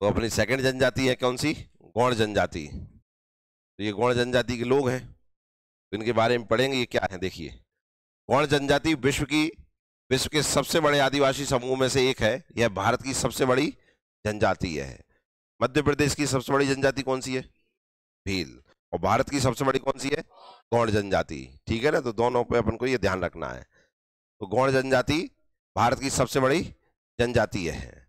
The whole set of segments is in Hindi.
तो अपनी सेकंड जनजाति है कौन सी गौण जनजाति तो ये गौण जनजाति के लोग हैं तो इनके बारे में पढ़ेंगे ये क्या है देखिए गौण जनजाति विश्व की विश्व के सबसे बड़े आदिवासी समूह में से एक है यह भारत की सबसे बड़ी जनजाति है मध्य प्रदेश की सबसे बड़ी जनजाति कौन सी है भील और भारत की सबसे बड़ी कौन सी है गौण जनजाति ठीक है ना तो दोनों पे अपन को ये ध्यान रखना है तो गौण जनजाति भारत की सबसे बड़ी जनजाति है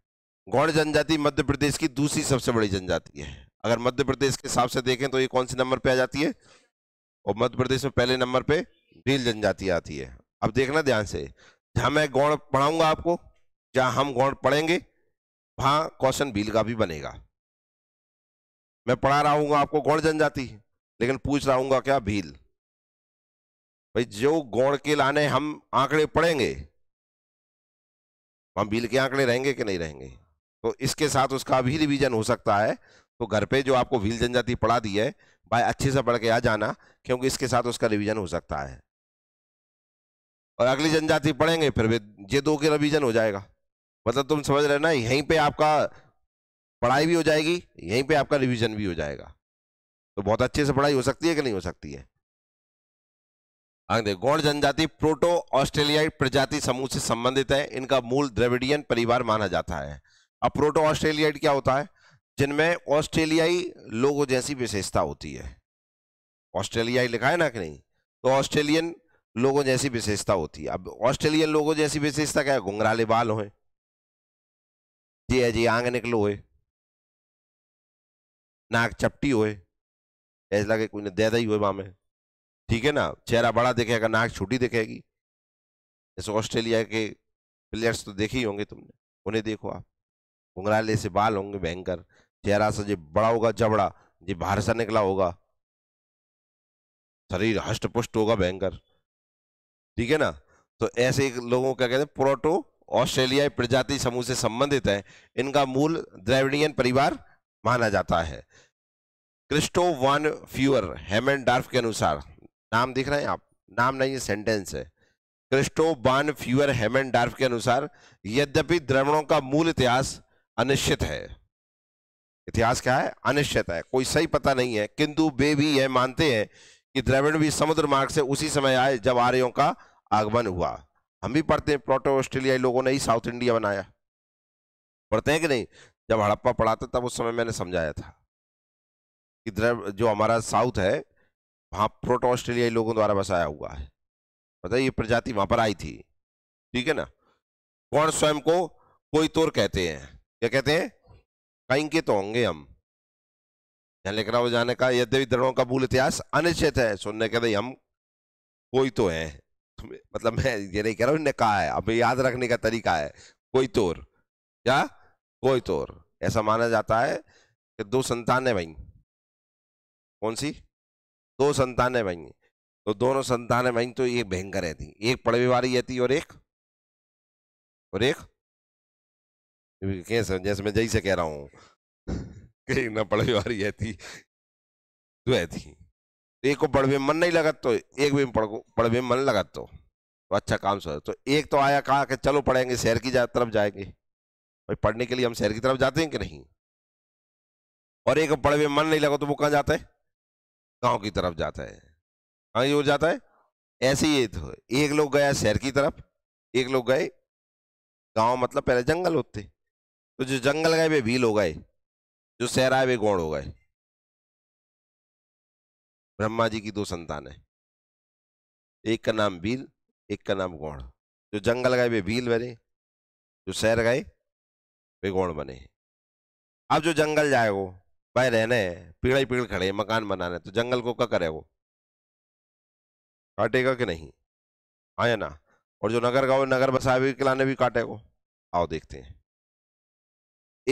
गौड़ जनजाति मध्य प्रदेश की दूसरी सबसे बड़ी जनजाति है अगर मध्य प्रदेश के हिसाब से देखें तो ये कौन से नंबर पे आ जाती है और मध्य प्रदेश में पहले नंबर पे भील जनजाति आती है अब देखना ध्यान से जहां मैं गौड़ पढ़ाऊंगा आपको जहां हम गौण पढ़ेंगे वहां क्वेश्चन भील का भी बनेगा मैं पढ़ा रहा हूँ आपको गौण जनजाति लेकिन पूछ रहा हूँ क्या भील भाई जो गौण के लाने हम आंकड़े पढ़ेंगे हम भील के आंकड़े रहेंगे कि नहीं रहेंगे तो इसके साथ उसका भी रिवीजन हो सकता है तो घर पे जो आपको व्हील जनजाति पढ़ा दी है भाई अच्छे से पढ़ के आ जाना क्योंकि इसके साथ उसका रिवीजन हो सकता है और अगली जनजाति पढ़ेंगे फिर वे जे दो के रिवीजन हो जाएगा मतलब तुम समझ रहे ना यहीं पे आपका पढ़ाई भी हो जाएगी यहीं पे आपका रिविजन भी हो जाएगा तो बहुत अच्छे से पढ़ाई हो सकती है कि नहीं हो सकती है गौड़ जनजाति प्रोटो ऑस्ट्रेलियाई प्रजाति समूह से संबंधित है इनका मूल द्रविडियन परिवार माना जाता है अब प्रोटो ऑस्ट्रेलियाइड क्या होता है जिनमें ऑस्ट्रेलियाई लोगों जैसी विशेषता होती है ऑस्ट्रेलियाई लिखा है ना कि नहीं तो ऑस्ट्रेलियन लोगों जैसी विशेषता होती है अब ऑस्ट्रेलियन लोगों जैसी विशेषता क्या है घुंघराले बाल हो जी है जी आंग निकलो हुए नाक चपटी हुए ऐसा लगे कोई दे दी हुए वहां ठीक है ना चेहरा बड़ा दिखेगा नाक छोटी दिखेगी जैसे ऑस्ट्रेलिया के प्लेयर्स तो देखे ही होंगे तुमने उन्हें देखो आप घुंघराले से बाल होंगे भयंकर चेहरा सा जी बड़ा होगा जबड़ा जी बाहर सा निकला होगा शरीर हष्ट पुष्ट होगा भयंकर ठीक है ना तो ऐसे लोगों क्या कहते हैं प्रोटो ऑस्ट्रेलियाई प्रजाति समूह से संबंधित है इनका मूल द्रेविडियन परिवार माना जाता है Christoph von Fürer Haimendorf के अनुसार नाम दिख रहे हैं आप नाम नहीं है सेंटेंस है क्रिस्टो बान फ्यूअर हेमन डार्फ के अनुसार यद्यपि द्रवणों का मूल इतिहास अनिश्चित है इतिहास क्या है अनिश्चित है कोई सही पता नहीं है किंतु वे भी यह मानते हैं कि द्रविड़ भी समुद्र मार्ग से उसी समय आए जब आर्यों का आगमन हुआ हम भी पढ़ते हैं प्रोटो ऑस्ट्रेलियाई लोगों ने ही साउथ इंडिया बनाया पढ़ते हैं कि नहीं जब हड़प्पा पढ़ाते तब उस समय मैंने समझाया था कि द्रव जो हमारा साउथ है वहां प्रोटो ऑस्ट्रेलियाई लोगों द्वारा बसाया हुआ है बताइए ये प्रजाति वहां पर आई थी ठीक है ना कौन स्वयं को कोई तोर कहते हैं क्या कहते हैं कहीं के तो होंगे हम यहां लिख रहा जाने का यद्यपि दृढ़ों का मूल इतिहास अनिश्चित है सुनने के हम कोई तो है मतलब मैं ये नहीं कह रहा हूं इनने कहा है अब याद रखने का तरीका है कोई तोर क्या कोई तोर ऐसा माना जाता है कि दो संतान है भाई कौन सी दो है भाई तो दोनों है भाई तो एक भयंकर रहती एक पड़वी वाली रहती और एक और एक कैसे जैसे मैं जैसे कह रहा हूँ कहीं ना पड़े वारी रहती तो थी एक को पढ़वे मन नहीं लगा तो एक भी पढ़वे मन लगा तो, तो, अच्छा काम सो तो एक तो आया कहा कि चलो पढ़ेंगे शहर की तरफ जाएंगे भाई पढ़ने के लिए हम शहर की तरफ जाते हैं कि नहीं और एक पढ़वे मन नहीं लगा तो वो कहाँ जाता है गाँव की तरफ जाता है कहाँ की जाता है ऐसे ही तो एक लोग गया शहर की तरफ एक लोग गए गांव मतलब पहले जंगल होते तो जो जंगल गए वे भील हो गए जो शहर आए वे गौण हो गए ब्रह्मा जी की दो संतान है एक का नाम भील एक का नाम गौण जो जंगल गए वे भील बने जो शहर गए वे गौण बने अब जो जंगल जाए वो भाई रहने पीड़ा ही पीड़ खड़े मकान बनाने तो जंगल को क्या करे वो काटेगा कि नहीं आया हाँ ना और जो नगर गाँव नगर बसावे के लाने भी काटेगा आओ देखते हैं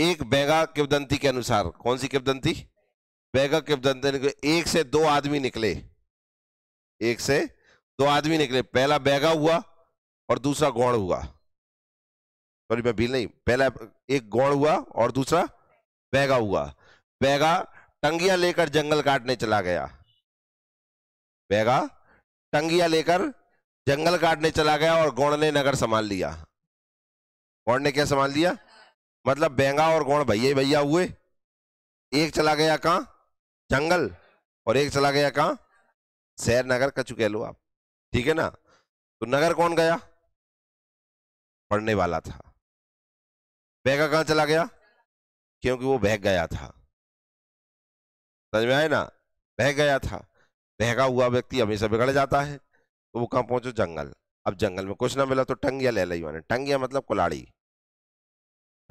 एक बैगा किवदंती के अनुसार कौन सी किवदंती बैगा किवदंती एक से दो आदमी निकले एक से दो आदमी निकले पहला बैगा हुआ और दूसरा गौड़ हुआ सॉरी मैं भील नहीं पहला एक गौड़ हुआ और दूसरा बैगा हुआ बैगा टंगिया लेकर जंगल काटने चला गया बैगा टंगिया लेकर जंगल काटने चला गया और गौड़ ने नगर संभाल लिया गौड़ ने क्या संभाल लिया मतलब बेंगा और गौड़ भैया भैया हुए एक चला गया कहाँ जंगल और एक चला गया कहाँ शहर नगर का कह लो आप ठीक है ना तो नगर कौन गया पढ़ने वाला था बेगा कहाँ चला गया क्योंकि वो बह गया था समझ में आए ना बह गया था बहगा हुआ व्यक्ति हमेशा बिगड़ जाता है तो वो कहाँ पहुंचो जंगल अब जंगल में कुछ ना मिला तो टंगिया ले लिया मैंने टंगिया मतलब कुलाड़ी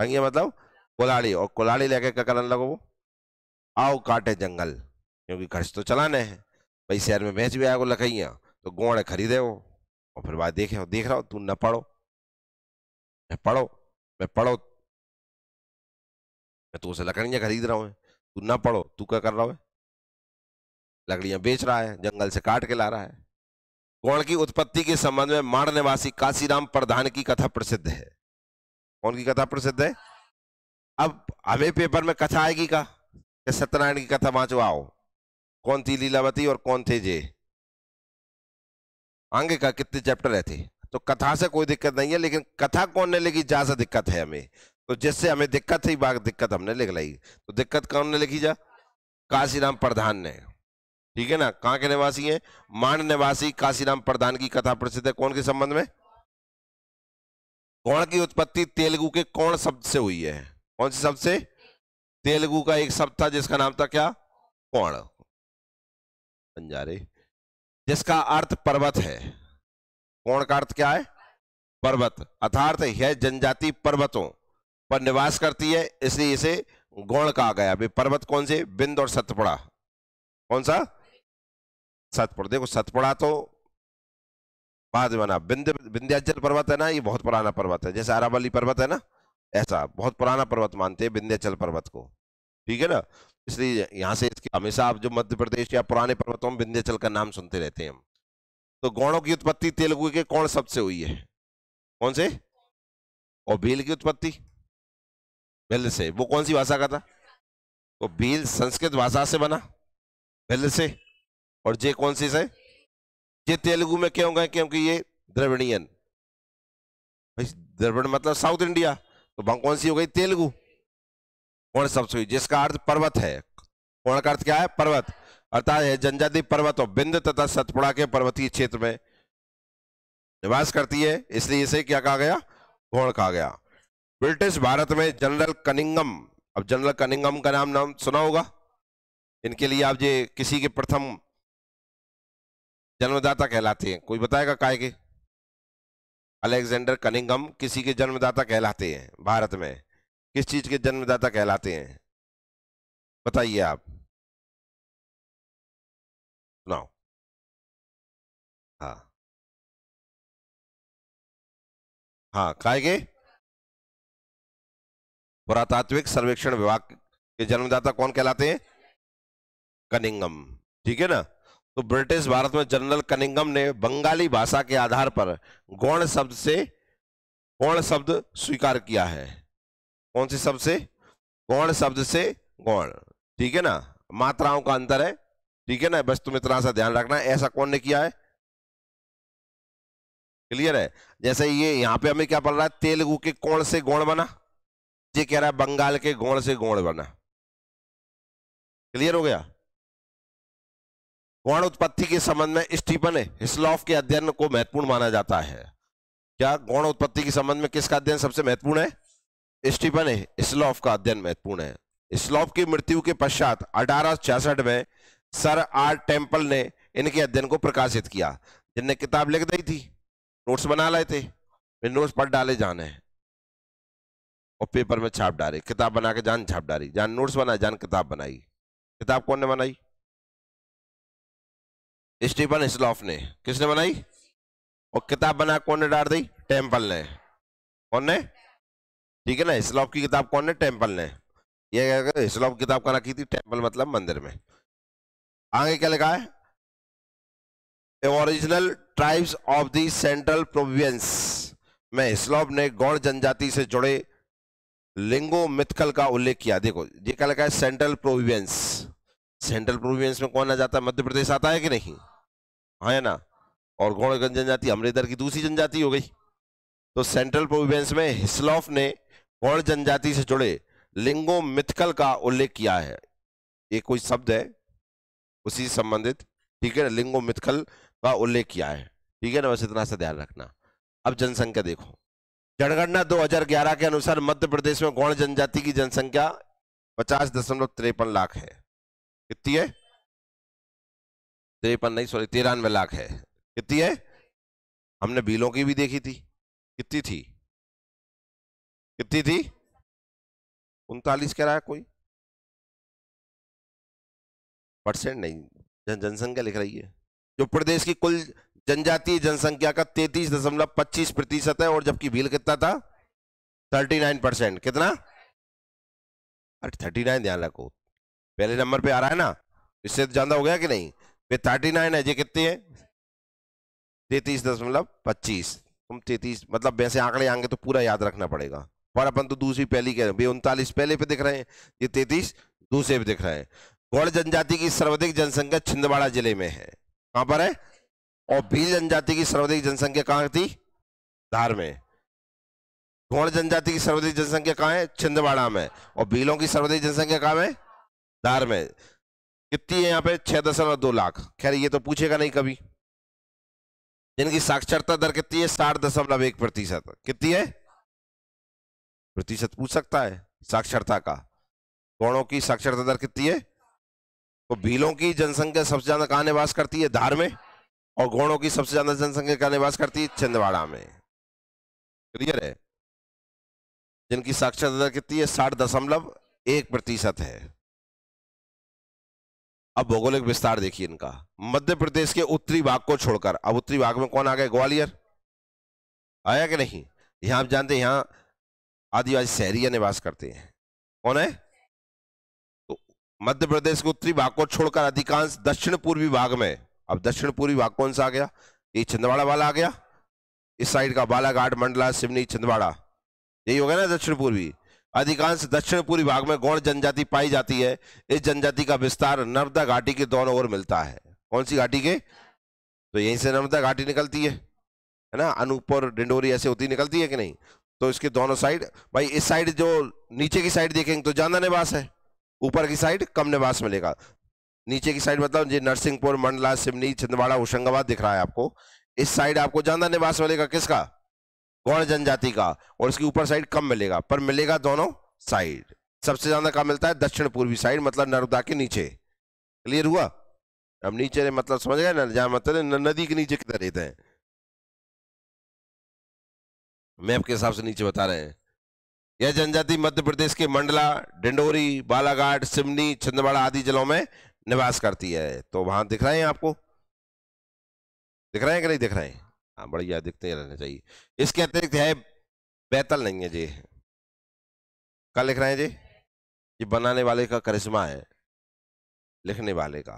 हंगिया मतलब कोलाड़ी और कोलाड़ी लेके क्या करने लगो वो आओ काटे जंगल क्योंकि खर्च तो चलाने हैं भाई शहर में बेच भी आए लकैया लकड़ियाँ तो गोड़ खरीदे हो और फिर बात देखे हो देख रहा हो तू न पढ़ो मैं पढ़ो मैं पढ़ो मैं तो उसे लकड़ियाँ खरीद रहा हूँ तू न पढ़ो तू क्या कर रहा है लकड़ियाँ बेच रहा है जंगल से काट के ला रहा है गोण की उत्पत्ति के संबंध में माड़ निवासी काशीराम प्रधान की कथा प्रसिद्ध है कौन की कथा प्रसिद्ध है अब हमें पेपर में कथा आएगी का सत्यनारायण की कथा वहां आओ कौन थी लीलावती और कौन थे जे आगे का कितने चैप्टर रहते तो कथा से कोई दिक्कत नहीं है लेकिन कथा कौन ने लिखी जा से दिक्कत है हमें तो जिससे हमें दिक्कत थी बाग दिक्कत हमने लिख लाई तो दिक्कत कौन ने लिखी जा काशीराम प्रधान ने ठीक है ना कहाँ के निवासी हैं मान निवासी काशीराम प्रधान की कथा प्रसिद्ध है कौन के संबंध में गौण की उत्पत्ति तेलुगु के कौन शब्द से हुई है कौन से शब्द से तेलुगु का एक शब्द था जिसका नाम था क्या कौन अंजारे जिसका अर्थ पर्वत है कौन का अर्थ क्या है पर्वत अर्थार्थ यह जनजाति पर्वतों पर निवास करती है इसलिए इसे गौण कहा गया अभी पर्वत कौन से बिंद और सतपुड़ा कौन सा सतपुड़ा देखो सतपुड़ा तो बाद में बना बिंद विंध्याचल पर्वत है ना ये बहुत पुराना पर्वत है जैसे अरावली पर्वत है ना ऐसा बहुत पुराना पर्वत मानते हैं विंध्याचल पर्वत को ठीक है ना इसलिए यहाँ से इसके हमेशा आप जो मध्य प्रदेश या पुराने पर्वतों में विंध्याचल का नाम सुनते रहते हैं हम तो गौणों की उत्पत्ति तेलुगु के कौन शब्द से हुई है कौन से और भील की उत्पत्ति भिल से वो कौन सी भाषा का था तो भील संस्कृत भाषा से बना भिल से और जे कौन सी से ये तेलुगु में क्यों गए क्योंकि ये द्रविणियन द्रविण मतलब साउथ इंडिया तो वहां कौन सी हो गई तेलुगु कौन सबसे जिसका अर्थ पर्वत है कौन का अर्थ क्या है पर्वत अर्थात है जनजाति पर्वत और बिंद तथा सतपुड़ा के पर्वतीय क्षेत्र में निवास करती है इसलिए इसे क्या कहा गया गौड़ कहा गया ब्रिटिश भारत में जनरल कनिंगम अब जनरल कनिंगम का नाम नाम सुना होगा इनके लिए आप जे किसी के प्रथम जन्मदाता कहलाते हैं कोई बताएगा काय के अलेक्जेंडर कनिंगम किसी के जन्मदाता कहलाते हैं भारत में किस चीज के जन्मदाता कहलाते हैं बताइए आप सुनाओ हाँ हाँ काय के पुरातात्विक सर्वेक्षण विभाग के जन्मदाता कौन कहलाते हैं कनिंगम ठीक है ना तो ब्रिटिश भारत में जनरल कनिंगम ने बंगाली भाषा के आधार पर गौण शब्द से गौण शब्द स्वीकार किया है कौन से शब्द से गौण शब्द से गौण ठीक है ना मात्राओं का अंतर है ठीक है ना बस तुम इतना सा ध्यान रखना ऐसा कौन ने किया है क्लियर है जैसे ये यहां पे हमें क्या पढ़ रहा है तेलुगु के कोण से गौण बना ये कह रहा है बंगाल के गौण से गौण बना क्लियर हो गया उत्पत्ति के संबंध में स्टीफन हिस्लॉफ के अध्ययन को महत्वपूर्ण माना जाता है क्या गौण उत्पत्ति के संबंध में किसका अध्ययन सबसे महत्वपूर्ण है स्टीफन हिस्लॉफ का अध्ययन महत्वपूर्ण है हिस्लॉफ की मृत्यु के पश्चात अठारह में सर आर टेम्पल ने इनके अध्ययन को प्रकाशित किया जिनने किताब लिख दी थी नोट्स बना लाए थे नोट्स पढ़ डाले जाने और पेपर में छाप डाले किताब बना के जान छाप डाली जान नोट्स बनाए जान किताब बनाई किताब कौन ने बनाई स्टीफन इसलॉफ ने किसने बनाई और किताब बना कौन ने डाल दी टेम्पल ने कौन ने ठीक है ना स्लॉफ की किताब कौन ने टेम्पल ने ये की किताब कहा की थी टेम्पल मतलब मंदिर में आगे क्या लिखा है original tribes of the central province में स्लॉफ ने गौड़ जनजाति से जुड़े लिंगो मिथकल का उल्लेख किया देखो ये क्या लिखा है सेंट्रल प्रोविंस सेंट्रल प्रोविंस में कौन आ जाता है मध्य प्रदेश आता है कि नहीं है हाँ ना और गौड़गंज जनजाति अमृतर की दूसरी जनजाति हो गई तो सेंट्रल प्रोविंस में हिस्लॉफ ने गौड़ जनजाति से जुड़े लिंगो मिथकल का उल्लेख किया है ये कोई शब्द है उसी संबंधित ठीक है ना लिंगो मिथकल का उल्लेख किया है ठीक है ना बस इतना सा ध्यान रखना अब जनसंख्या देखो जनगणना 2011 के अनुसार मध्य प्रदेश में गौण जनजाति की जनसंख्या पचास दशमलव तिरपन लाख है कितनी है तिरपन नहीं सॉरी तिरानवे लाख है कितनी है हमने बिलों की भी देखी थी कितनी थी कितनी थी उनतालीस कह रहा है कोई परसेंट नहीं जन जनसंख्या लिख रही है जो प्रदेश की कुल जनजातीय जनसंख्या का तैतीस दशमलव पच्चीस प्रतिशत है और जबकि भील कितना था थर्टी नाइन परसेंट कितना अरे थर्टी नाइन ध्यान रखो पहले नंबर पे आ रहा है ना इससे तो ज्यादा हो गया कि नहीं फिर थर्टी नाइन है ये कितने है तैतीस दशमलव पच्चीस तुम तैतीस मतलब वैसे आंकड़े आएंगे तो पूरा याद रखना पड़ेगा पर अपन तो दूसरी पहली कह रहे हैं उनतालीस पहले पे दिख रहे हैं ये तैतीस दूसरे पे दिख रहे हैं गौड़ जनजाति की सर्वाधिक जनसंख्या छिंदवाड़ा जिले में है कहां पर है और भील जनजाति की सर्वाधिक जनसंख्या कहाँ थी धार में गौड़ जनजाति की सर्वाधिक जनसंख्या कहाँ है छिंदवाड़ा में और भीलों की सर्वाधिक जनसंख्या कहाँ है धार में कितनी है यहाँ पे छह दशमलव दो लाख खैर ये तो पूछेगा नहीं कभी जिनकी साक्षरता दर कितनी है साठ दशमलव एक प्रतिशत कितनी है प्रतिशत पूछ सकता है साक्षरता का गौड़ों की साक्षरता दर कितनी है तो भीलों की जनसंख्या सबसे ज्यादा कहा निवास करती है धार में और गौड़ों की सबसे ज्यादा जनसंख्या कहा निवास करती है छिंदवाड़ा में क्लियर है जिनकी साक्षरता दर कितनी है साठ दशमलव एक प्रतिशत है अब भौगोलिक विस्तार देखिए इनका मध्य प्रदेश के उत्तरी भाग को छोड़कर अब उत्तरी भाग में कौन आ गया ग्वालियर आया कि नहीं यहां आप जानते हैं यहां आदिवासी शहरिया निवास करते हैं कौन है तो मध्य प्रदेश के उत्तरी भाग को छोड़कर अधिकांश दक्षिण पूर्वी भाग में अब दक्षिण पूर्वी भाग कौन सा आ गया ये छिंदवाड़ा वाला आ गया इस साइड का बालाघाट मंडला सिवनी छिंदवाड़ा यही हो गया ना दक्षिण पूर्वी अधिकांश दक्षिण पूर्वी भाग में गौड़ जनजाति पाई जाती है इस जनजाति का विस्तार नर्मदा घाटी के दोनों ओर मिलता है कौन सी घाटी के तो यहीं से नर्मदा घाटी निकलती है है ना अनूप डिंडोरी ऐसे होती निकलती है कि नहीं तो इसके दोनों साइड भाई इस साइड जो नीचे की साइड देखेंगे तो ज्यादा निवास है ऊपर की साइड कम निवास मिलेगा नीचे की साइड मतलब जी नरसिंहपुर मंडला सिमनी छिंदवाड़ा होशंगाबाद दिख रहा है आपको इस साइड आपको ज्यादा निवास मिलेगा किसका गौड़ जनजाति का और इसकी ऊपर साइड कम मिलेगा पर मिलेगा दोनों साइड सबसे ज्यादा कहा मिलता है दक्षिण पूर्वी साइड मतलब नर्मदा के नीचे क्लियर हुआ हम नीचे मतलब समझ गए ना जहां मतलब नदी के नीचे कितने रहते हैं मैप के हिसाब से नीचे बता रहे हैं यह जनजाति मध्य प्रदेश के मंडला डिंडोरी बालाघाट सिमनी छिंदवाड़ा आदि जिलों में निवास करती है तो वहां दिख रहे हैं आपको दिख रहे हैं कि नहीं दिख रहे हैं हाँ बढ़िया दिखते रहना चाहिए इसके अतिरिक्त है बैतल नहीं है जी क्या लिख रहे हैं जी ये बनाने वाले का करिश्मा है लिखने वाले का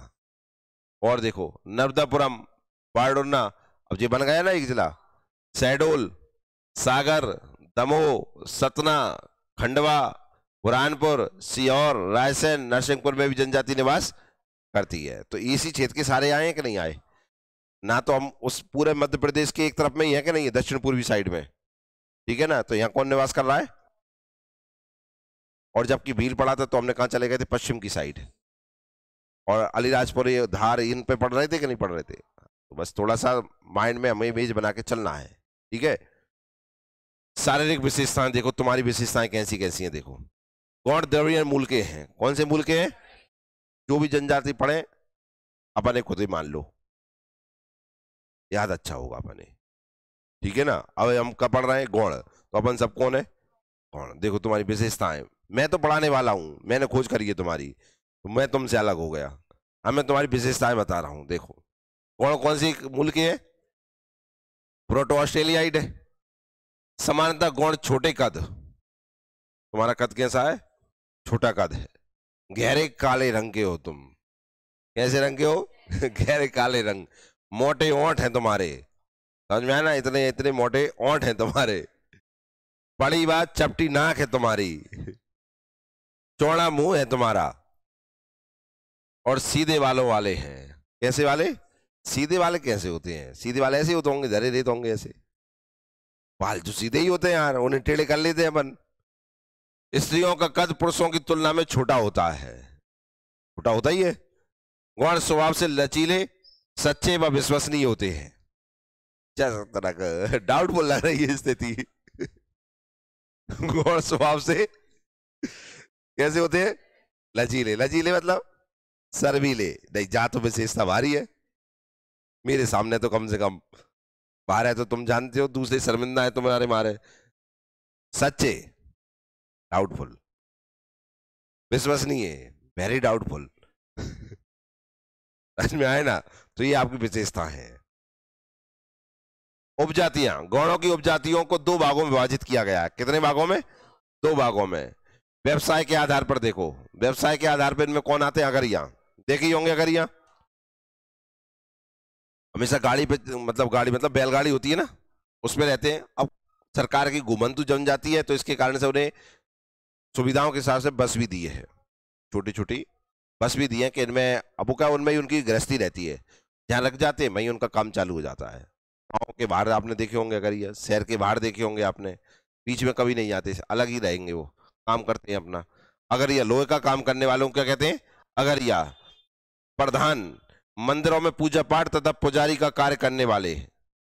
और देखो नर्मदापुरम बारडोना अब ये बन गया ना एक जिला शहडोल सागर दमोह सतना खंडवा बुरहानपुर सीहोर रायसेन नरसिंहपुर में भी जनजाति निवास करती है तो इसी क्षेत्र के सारे आए कि नहीं आए ना तो हम उस पूरे मध्य प्रदेश के एक तरफ में ही है कि नहीं है दक्षिण पूर्वी साइड में ठीक है ना तो यहाँ कौन निवास कर रहा है और जबकि भील पड़ा था तो हमने कहा चले गए थे पश्चिम की साइड और अलीराजपुर धार इन पे पढ़ रहे थे कि नहीं पढ़ रहे थे तो बस थोड़ा सा माइंड में हमें इमेज बना के चलना है ठीक है शारीरिक विशेषताएं देखो तुम्हारी विशेषताएं कैसी कैसी हैं देखो गौर द्रविड़ मूल के हैं कौन से मूल के हैं जो भी जनजाति पढ़े अपने खुद ही मान लो याद अच्छा होगा अपने ठीक है ना अब हम कब पढ़ रहे हैं गौण तो अपन सब कौन है कौन देखो तुम्हारी विशेषताएं मैं तो पढ़ाने वाला हूं मैंने खोज करी है तुम्हारी तो मैं तुमसे अलग हो गया अब मैं तुम्हारी विशेषताएं बता रहा हूं देखो गौण कौन सी मूल की है प्रोटो ऑस्ट्रेलियाइड है समानता गौण छोटे कद तुम्हारा कद कैसा है छोटा कद है गहरे काले रंग के हो तुम कैसे रंग के हो गहरे काले रंग मोटे ओंठ हैं तुम्हारे समझ में आया ना इतने इतने मोटे ओंठ हैं तुम्हारे बड़ी बात चपटी नाक है तुम्हारी चौड़ा मुंह है तुम्हारा और सीधे वालों वाले हैं कैसे वाले सीधे वाले कैसे होते हैं सीधे वाले ऐसे होते होंगे धरे रेत होंगे ऐसे बाल जो तो सीधे ही होते हैं यार उन्हें टेढ़े कर लेते हैं अपन स्त्रियों का कद पुरुषों की तुलना में छोटा होता है छोटा होता ही है गौण स्वभाव से लचीले सच्चे व विश्वसनीय होते हैं क्या तरह का डाउटफुल लग स्थिति गौर स्वभाव से कैसे होते हैं लजीले लजीले मतलब सर्वीले नहीं जा तो विशेषता भारी है मेरे सामने तो कम से कम बाहर है तो तुम जानते हो दूसरे शर्मिंदा है तुम्हारे तो मारे सच्चे डाउटफुल विश्वसनीय वेरी डाउटफुल समझ में आए ना तो ये आपकी विशेषता है उपजातियां गौणों की उपजातियों को दो भागों में विभाजित किया गया है कितने भागों में दो भागों में व्यवसाय के आधार पर देखो व्यवसाय के आधार पर इनमें कौन आते हैं अगरिया देखी होंगे अगरिया हमेशा गाड़ी पे मतलब गाड़ी मतलब बैलगाड़ी होती है ना उसमें रहते हैं अब सरकार की घुमंतु जम जाती है तो इसके कारण से उन्हें सुविधाओं के हिसाब से बस भी दी है छोटी छोटी बस भी दिए कि इनमें अब क्या उनमें ही उनकी गृहस्थी रहती है जहाँ लग जाते हैं वहीं उनका काम चालू हो जाता है गाँव के बाहर आपने देखे होंगे अगर ये शहर के बाहर देखे होंगे आपने बीच में कभी नहीं आते अलग ही रहेंगे वो काम करते हैं अपना अगर यह लोहे का काम करने वालों क्या कहते हैं अगर या प्रधान मंदिरों में पूजा पाठ तथा पुजारी का कार्य करने वाले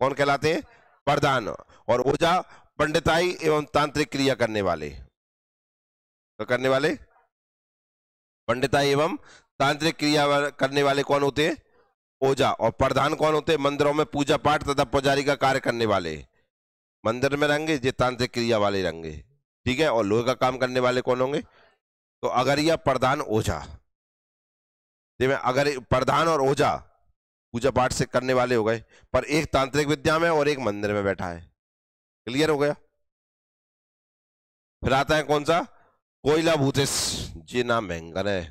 कौन कहलाते हैं प्रधान और ओझा पंडिताई एवं तांत्रिक क्रिया करने वाले तो करने वाले पंडिता एवं तांत्रिक क्रिया करने वाले कौन होते हैं ओझा और प्रधान कौन होते हैं मंदिरों में पूजा पाठ तथा पुजारी का कार्य करने वाले मंदिर में रहेंगे ये तांत्रिक क्रिया वाले रहेंगे ठीक है और लोहे का काम करने वाले कौन होंगे तो अगरिया प्रधान ओझा अगर प्रधान और ओझा पूजा पाठ से करने वाले हो गए पर एक तांत्रिक विद्या में और एक मंदिर में बैठा है क्लियर हो गया फिर आता है कौन सा कोयला भूतेश जी नाम भयंकर है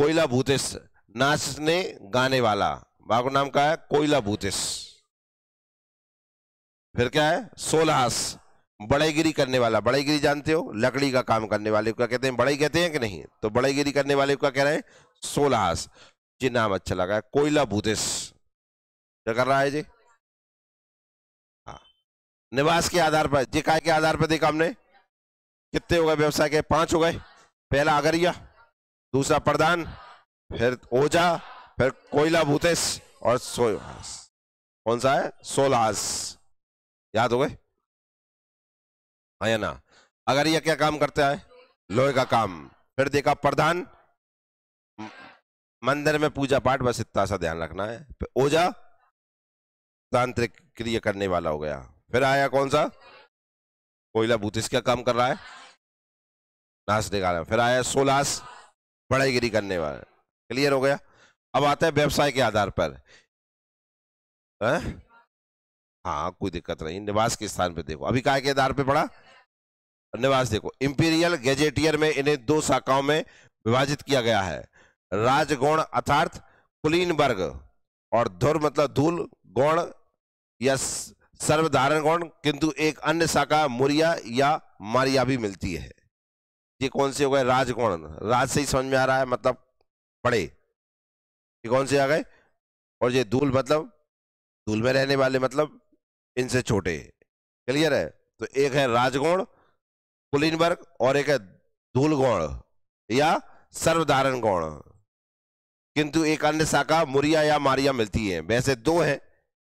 कोयला भूतेश नाचने गाने वाला बाबू नाम का है कोयला भूतेश फिर क्या है सोलहस बड़ेगिरी करने वाला बड़ेगिरी जानते हो लकड़ी का काम करने वाले को क्या कहते हैं बड़े कहते हैं कि नहीं तो बड़ेगिरी करने वाले को क्या कह रहे हैं सोलहस जी नाम अच्छा लगा है कोयला भूतेश क्या कर रहा है जी हाँ निवास के आधार पर जी काय के आधार पर देखा हमने कितने हो गए व्यवसाय के पांच हो गए पहला अगरिया दूसरा प्रधान फिर ओझा फिर कोयला भूतेश और सोहास कौन सा है सोलास याद हो गए आया हाँ ना अगरिया क्या काम करते हैं लोहे का काम फिर देखा प्रधान मंदिर में पूजा पाठ बस इतना सा ध्यान रखना है ओझा तांत्रिक क्रिया करने वाला हो गया फिर आया कौन सा कोयला भूतिस का काम कर रहा है नाश है फिर आया सोलास बड़ाईगिरी करने वाले क्लियर हो गया अब आता है व्यवसाय के आधार पर है? हाँ कोई दिक्कत नहीं निवास के स्थान पर देखो अभी काय के आधार पर पड़ा निवास देखो इंपीरियल गेजेटियर में इन्हें दो शाखाओं में विभाजित किया गया है राजगौण अर्थात कुलीन वर्ग और धुर मतलब धूल गौण या सर्वधारण गौण किंतु एक अन्य शाखा मुरिया या मारिया भी मिलती है ये कौन से हो गए राजगौण राज से ही समझ में आ रहा है मतलब पड़े ये कौन से आ गए और ये धूल मतलब धूल में रहने वाले मतलब इनसे छोटे क्लियर है तो एक है राजगौण कुलीन वर्ग और एक है धूल गौण या सर्वधारण गौण किंतु एक अन्य शाखा मुरिया या मारिया मिलती है वैसे दो हैं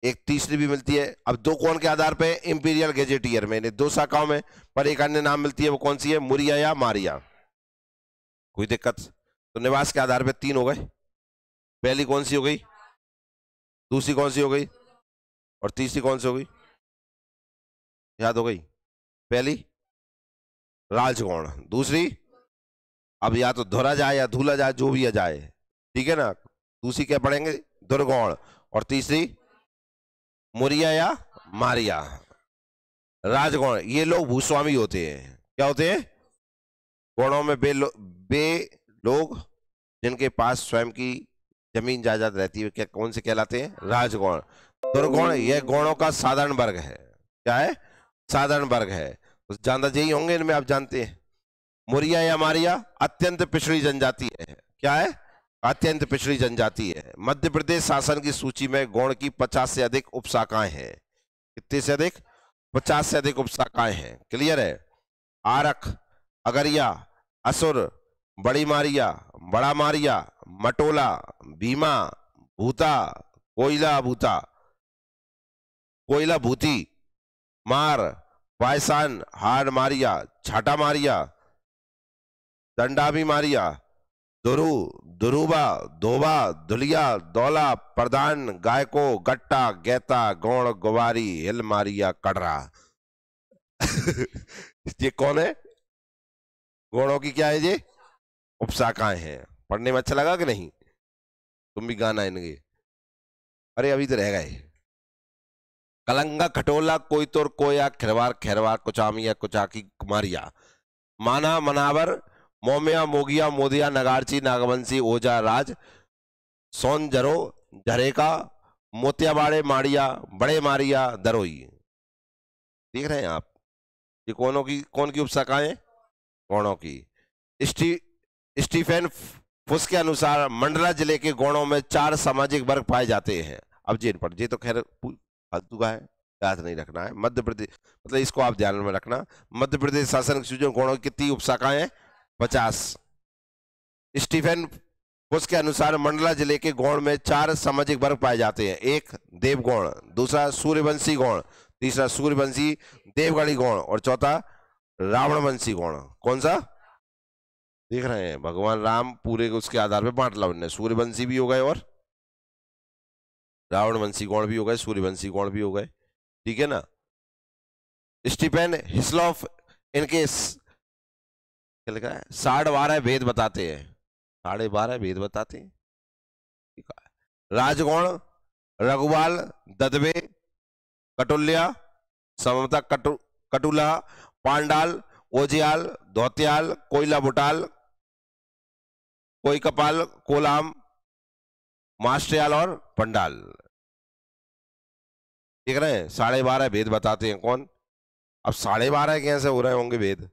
एक तीसरी भी मिलती है अब दो कौन के आधार पे इंपीरियल गेजेटियर में दो शाखाओं में पर एक अन्य नाम मिलती है वो कौन सी है मुरिया या मारिया कोई दिक्कत तो निवास के आधार पे तीन हो गए पहली कौन सी हो गई दूसरी कौन सी हो गई और तीसरी कौन सी हो गई याद हो गई पहली राजगौण दूसरी अब या तो धोरा जाए या धूला जाए जो भी आ जाए ठीक है ना दूसरी क्या पढ़ेंगे दुर्गौण और तीसरी मुरिया या मारिया राजगौण ये लोग भूस्वामी होते हैं क्या होते हैं गौणों में बे लो, बे लोग जिनके पास स्वयं की जमीन जायदाद रहती है क्या कौन से कहलाते हैं राजगौण दुर्गौण यह गौणों का साधारण वर्ग है क्या है साधारण वर्ग है तो जानता जी होंगे इनमें आप जानते हैं मुरिया या मारिया अत्यंत पिछड़ी जनजाति है क्या है अत्यंत पिछड़ी जनजाति है मध्य प्रदेश शासन की सूची में गौण की पचास से अधिक उपशाखाएं हैं कितने से अधिक पचास से अधिक उपशाखाएं हैं क्लियर है आरख अगरिया असुर बड़ी मारिया बड़ा मारिया मटोला बीमा भूता कोयला भूता कोयला भूती मार पायसान हार मारिया छाटा मारिया दंडा भी मारिया दुरु दुरुबा दोबा दुलिया दौला प्रदान गायको गट्टा गैता गौण गुवारी हिल मारिया कड़रा ये कौन है गौड़ों की क्या है ये उपशाखाएं हैं पढ़ने में अच्छा लगा कि नहीं तुम भी गाना इनके अरे अभी तो रह गए कलंगा खटोला कोई तोर कोया खेरवार खैरवार कुचामिया कुचाकी कुमारिया माना मनावर मोमिया मोगिया मोदिया नगारची नागवंशी ओझा राज सोन जरो झरेका मोतियाबाड़े माड़िया बड़े मारिया दरोई देख रहे हैं आप ये कौनों की कौन की उपशाखाएं गौणों की स्टी स्टीफेन फुस के अनुसार मंडला जिले के गौणों में चार सामाजिक वर्ग पाए जाते हैं अब जी पर जी तो खैर फालतू का है याद नहीं रखना है मध्य प्रदेश मतलब इसको आप ध्यान में रखना मध्य प्रदेश शासन गौणों की कितनी उपशाखाएं पचास स्टीफन उसके के अनुसार मंडला जिले के गौण में चार सामाजिक वर्ग पाए जाते हैं एक देवगौण दूसरा सूर्यवंशी गौण तीसरा सूर्यवंशी देवगढ़ी गौण और चौथा रावणवंशी गौण कौन सा देख रहे हैं भगवान राम पूरे उसके आधार पर बांट ला ने सूर्यवंशी भी हो गए और रावणवंशी गौण भी हो गए सूर्यवंशी गौण भी हो गए ठीक है ना स्टीफेन हिस्लॉफ इनके क्या लिखा है साढ़े बारह वेद बताते हैं साढ़े बारह वेद बताते हैं राजगौण रघुवाल ददवे कटुल्या समता कटु कटुला पांडाल ओजियाल धोतियाल कोयला बुटाल कोई कपाल कोलाम मास्ट्रियाल और पंडाल ठीक रहे हैं साढ़े बारह भेद बताते हैं कौन अब साढ़े बारह कैसे हो रहे होंगे भेद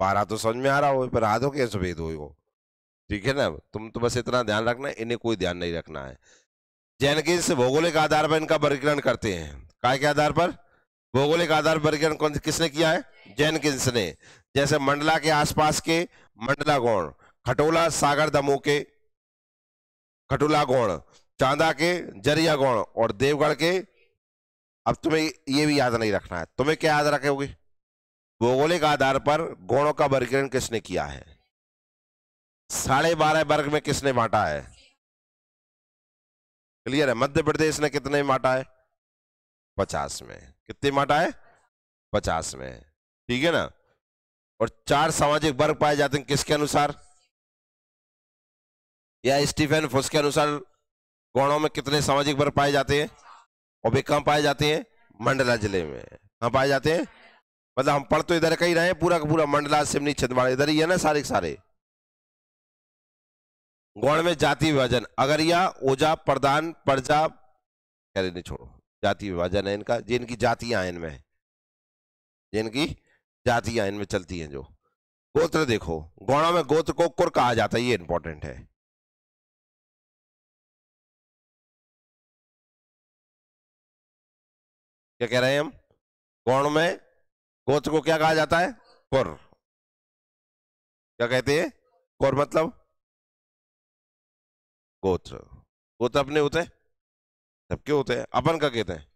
पारा तो समझ में आ रहा हो पर रात के सफेद हो ठीक है ना तुम तो बस इतना ध्यान रखना है इन्हें कोई ध्यान नहीं रखना है जैन जैनकिंस भौगोलिक आधार पर इनका वर्गीकरण करते हैं काय के आधार पर भौगोलिक आधार वर्गीकरण कौन किसने किया है जैन जैनकिंस ने जैसे मंडला के आसपास के मंडला गौण खटोला सागर दमोह के खटोला गौण चांदा के जरिया गौण और देवगढ़ के अब तुम्हें ये भी याद नहीं रखना है तुम्हें क्या याद रखे होगी भौगोलिक आधार पर गुणों का वर्गीकरण किसने किया है साढ़े बारह वर्ग में किसने बांटा है क्लियर है मध्य प्रदेश ने कितने में बांटा है पचास में कितने बांटा है पचास में ठीक है ना और चार सामाजिक वर्ग पाए जाते हैं किसके अनुसार या स्टीफेन फुस के अनुसार गौणों में कितने सामाजिक वर्ग पाए जाते हैं और वे कहाँ पाए जाते हैं मंडला जिले में कहाँ पाए जाते हैं मतलब हम पढ़ तो इधर कहीं रहे पूरा का पूरा मंडला सिमनी छिंदवाड़ा इधर ही है ना सारे के सारे गौण में जाति विभाजन अगरिया ओजा प्रधान प्रजा कह रहे नहीं छोड़ो जाति विभाजन है इनका जिनकी जातियां इनमें है जिनकी आयन में चलती है जो गोत्र देखो गौणा में गोत्र को कुर कहा जाता है ये इंपॉर्टेंट है क्या कह रहे हैं हम गौण में गोत्र को क्या कहा जाता है कुर क्या कहते हैं कुर मतलब गोत्र गोत्र अपने होते हैं क्यों होते हैं अपन का कहते हैं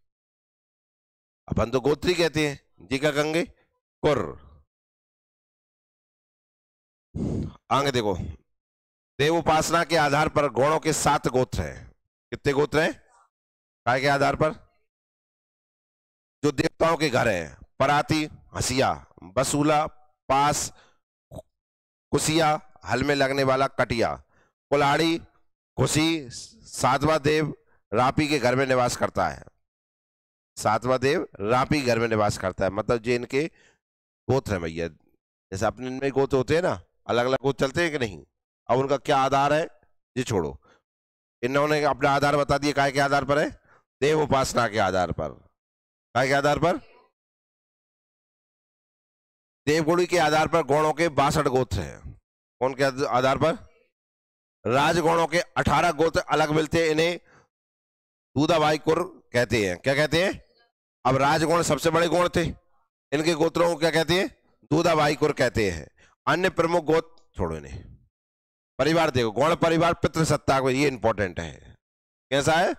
अपन तो गोत्री कहते हैं जी क्या कहेंगे कुर आगे देखो देव उपासना के आधार पर गौणों के सात गोत्र हैं कितने गोत्र हैं काय के आधार पर जो देवताओं के घर हैं पराती हसिया बसूला पास कुसिया हल में लगने वाला कटिया कुलाड़ी घुसी सातवा देव रापी के घर में निवास करता है सातवा देव रापी घर में निवास करता है मतलब जो इनके गोत्र है भैया जैसे अपने इनमें गोत्र होते हैं ना अलग अलग गोत्र चलते हैं कि नहीं अब उनका क्या आधार है ये छोड़ो इन्होंने अपना आधार बता दिया काय के आधार पर है देव उपासना के आधार पर काय के आधार पर देवगुड़ी के आधार पर गौणों के बासठ गोत्र हैं कौन के आधार पर राजगौणों के अठारह गोत्र अलग मिलते हैं इन्हें दूधाबाई कुर कहते हैं क्या कहते हैं अब राजगौण सबसे बड़े गौण थे इनके गोत्रों को क्या कहते हैं दूधाबाई कुर कहते हैं अन्य प्रमुख गोत्र छोड़ो इन्हें परिवार देखो गौण परिवार पित्र सत्ता को ये इंपॉर्टेंट है कैसा है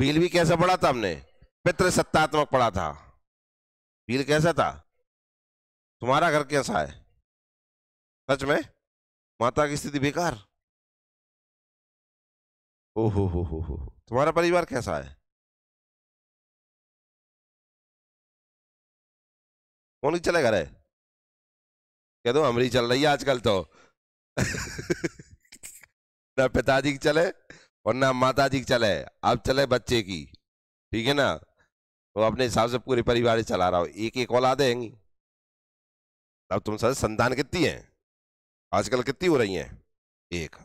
भील भी कैसा पढ़ा था हमने पितृसत्तात्मक पढ़ा था भील कैसा था तुम्हारा घर कैसा है सच में माता की स्थिति बेकार ओ हो हो हो तुम्हारा परिवार कैसा है कौन ही चले घर है कह दो अमरी चल रही है आजकल तो ना पिताजी की चले और ना माता जी की चले अब चले बच्चे की ठीक है ना तो अपने हिसाब से पूरे परिवार चला रहा हो एक एक औलादे हैं अब तुम सर संतान कितनी है आजकल कितनी हो रही है एक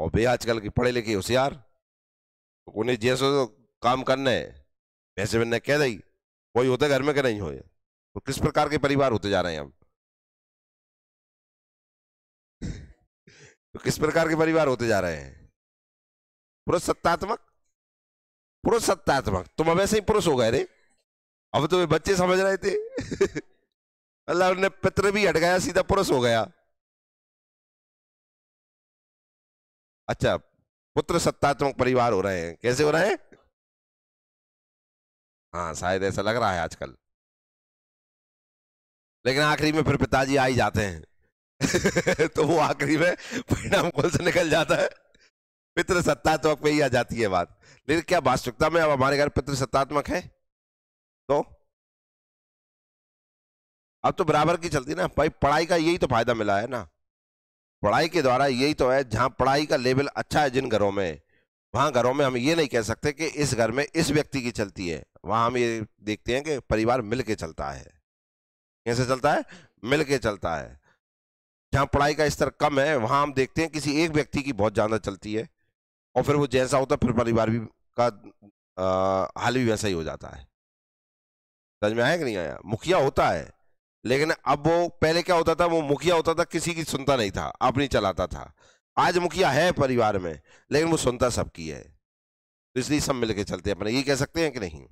और भे आजकल के पढ़े लिखे होशियार तो उन्हें जैसे तो काम करना है वैसे मैंने कह दी कोई होता घर में क्या नहीं हो तो किस प्रकार के परिवार होते जा रहे हैं हम तो किस प्रकार के परिवार होते जा रहे हैं पुरुष सत्तात्मक पुरुष सत्तात्मक तुम अब ऐसे ही पुरुष हो गए रे अब तुम्हें तो बच्चे समझ रहे थे अल्लाह ने पितर भी हट गया सीधा पुरुष हो गया अच्छा पुत्र सत्तात्मक परिवार हो रहे हैं कैसे हो रहे हैं हाँ शायद ऐसा लग रहा है आजकल लेकिन आखिरी में फिर पिताजी आ ही जाते हैं तो वो आखिरी में परिणाम कौन से निकल जाता है पितृ सत्तात्मक पे ही आ जाती है बात लेकिन क्या वास्तविकता में अब हमारे घर पितृ सत्तात्मक है तो अब तो बराबर की चलती ना भाई पढ़ाई का यही तो फायदा मिला है ना पढ़ाई के द्वारा यही तो है जहाँ पढ़ाई का लेवल अच्छा है जिन घरों में वहाँ घरों में हम ये नहीं कह सकते कि इस घर में इस व्यक्ति की चलती है वहाँ हम ये देखते हैं कि परिवार मिल के चलता है कैसे चलता है मिल के चलता है जहाँ पढ़ाई का स्तर कम है वहाँ हम देखते हैं किसी एक व्यक्ति की बहुत ज़्यादा चलती है और फिर वो जैसा होता है फिर परिवार भी का आ, हाल भी वैसा ही हो जाता है समझ में आया कि नहीं आया मुखिया होता है लेकिन अब वो पहले क्या होता था वो मुखिया होता था किसी की सुनता नहीं था अपनी चलाता था आज मुखिया है परिवार में लेकिन वो सुनता सबकी है तो इसलिए सब मिलके चलते हैं अपने ये कह सकते हैं कि नहीं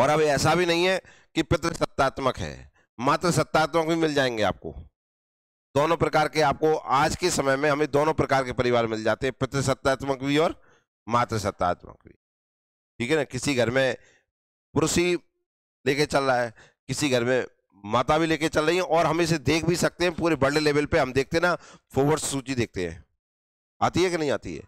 और अब ऐसा भी नहीं है कि पितृ सत्तात्मक है मात्र सत्तात्मक भी मिल जाएंगे आपको दोनों प्रकार के आपको आज के समय में हमें दोनों प्रकार के परिवार मिल जाते हैं पितृ सत्तात्मक भी और मात्र सत्तात्मक भी ठीक है ना किसी घर में पुरुष ही लेके चल रहा है किसी घर में माता भी लेके चल रही है और हम इसे देख भी सकते हैं पूरे वर्ल्ड लेवल पे हम देखते हैं ना फोवर्स सूची देखते हैं आती है कि नहीं आती है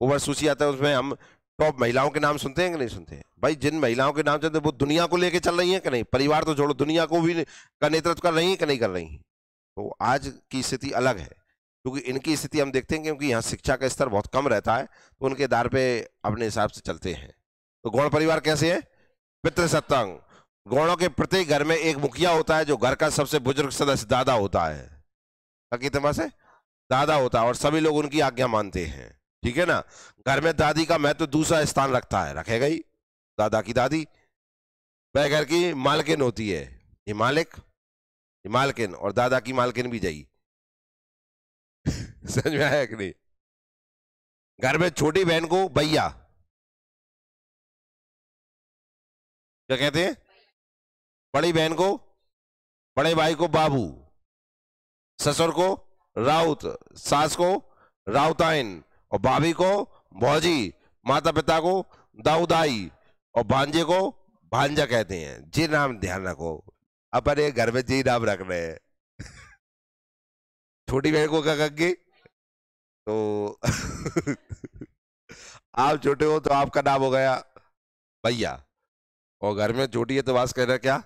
फॉरवर्ड सूची आता है उसमें हम टॉप महिलाओं के नाम सुनते हैं कि नहीं सुनते हैं भाई जिन महिलाओं के नाम सुनते तो वो दुनिया को लेके चल रही है कि नहीं परिवार तो जोड़ो दुनिया को भी का नेतृत्व कर रही है कि नहीं कर रही तो आज की स्थिति अलग है क्योंकि इनकी स्थिति हम देखते हैं क्योंकि यहाँ शिक्षा का स्तर बहुत कम रहता है तो उनके दार पे अपने हिसाब से चलते हैं तो गौड़ परिवार कैसे है पितृसत्तांग गौड़ों के प्रत्येक घर में एक मुखिया होता है जो घर का सबसे बुजुर्ग सदस्य दादा होता है तो से दादा होता है और सभी लोग उनकी आज्ञा मानते हैं ठीक है ना घर में दादी का महत्व तो दूसरा स्थान रखता है रखेगा ही दादा की दादी वह घर की मालकिन होती है ये मालिक ये मालकिन और दादा की मालकिन भी जाई समझ में आया कि नहीं घर में छोटी बहन को भैया क्या कहते हैं बड़ी बहन को बड़े भाई को बाबू ससुर को राउत सास को राउताइन और भाभी को भौजी माता पिता को दाऊदाई और भांजे को भांजा कहते हैं जी नाम ध्यान रखो अपन ये घर में जी नाम रख रहे हैं छोटी बहन को क्या कहेंगे तो आप छोटे हो तो आपका नाम हो गया भैया और घर में छोटी है तो वास कह रहे क्या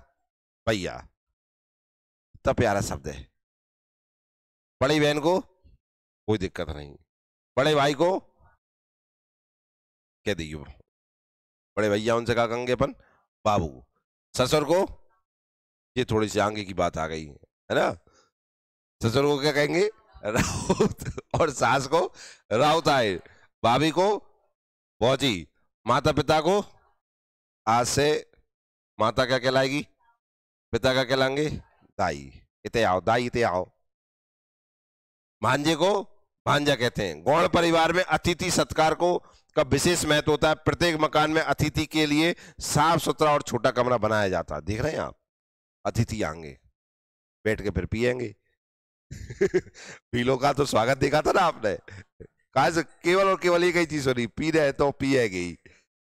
भैया इतना प्यारा शब्द है बड़ी बहन को कोई दिक्कत नहीं बड़े भाई को कह दी बड़े भैया उनसे कहा कहेंगे अपन बाबू ससुर को ये थोड़ी सी आगे की बात आ गई है ना ससुर को क्या कहेंगे राउत और सास को राउत आए भाभी को भौजी माता पिता को आज से माता क्या कहलाएगी पिता क्या कहलाएंगे दाई इतने आओ दाई इतने आओ भांजे को भांजा कहते हैं गौण परिवार में अतिथि सत्कार को का विशेष महत्व होता है प्रत्येक मकान में अतिथि के लिए साफ सुथरा और छोटा कमरा बनाया जाता है देख रहे हैं आप अतिथि आएंगे बैठ के फिर पियेंगे पीलो का तो स्वागत देखा था ना आपने कहा केवल और केवल एक ही चीज हो रही पी रहे तो पिएगी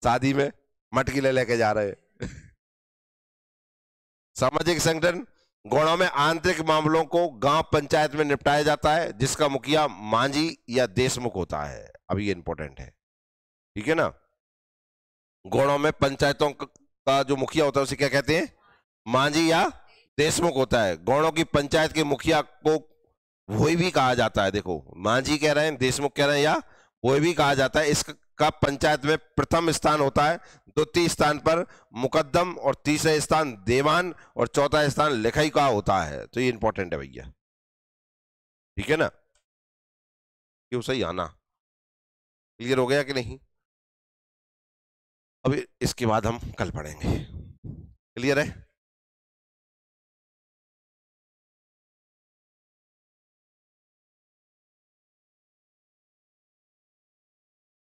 शादी में मटकी ले लेके जा रहे हैं सामाजिक संगठन गौड़ा में आंतरिक मामलों को गांव पंचायत में निपटाया जाता है जिसका मुखिया मांझी या देशमुख होता है अब ये इंपॉर्टेंट है ठीक है ना गौड़ा में पंचायतों का जो मुखिया होता है उसे क्या कहते हैं मांझी या देशमुख होता है गौड़ों की पंचायत के मुखिया को वही भी कहा जाता है देखो मांझी कह रहे हैं देशमुख कह रहे हैं या वही भी कहा जाता है इसका पंचायत में प्रथम स्थान होता है द्वितीय स्थान पर मुकदम और तीसरे स्थान देवान और चौथा स्थान लिखाई का होता है तो ये इंपॉर्टेंट है भैया ठीक है ना क्यों सही आना क्लियर हो गया कि नहीं अब इसके बाद हम कल पढ़ेंगे क्लियर है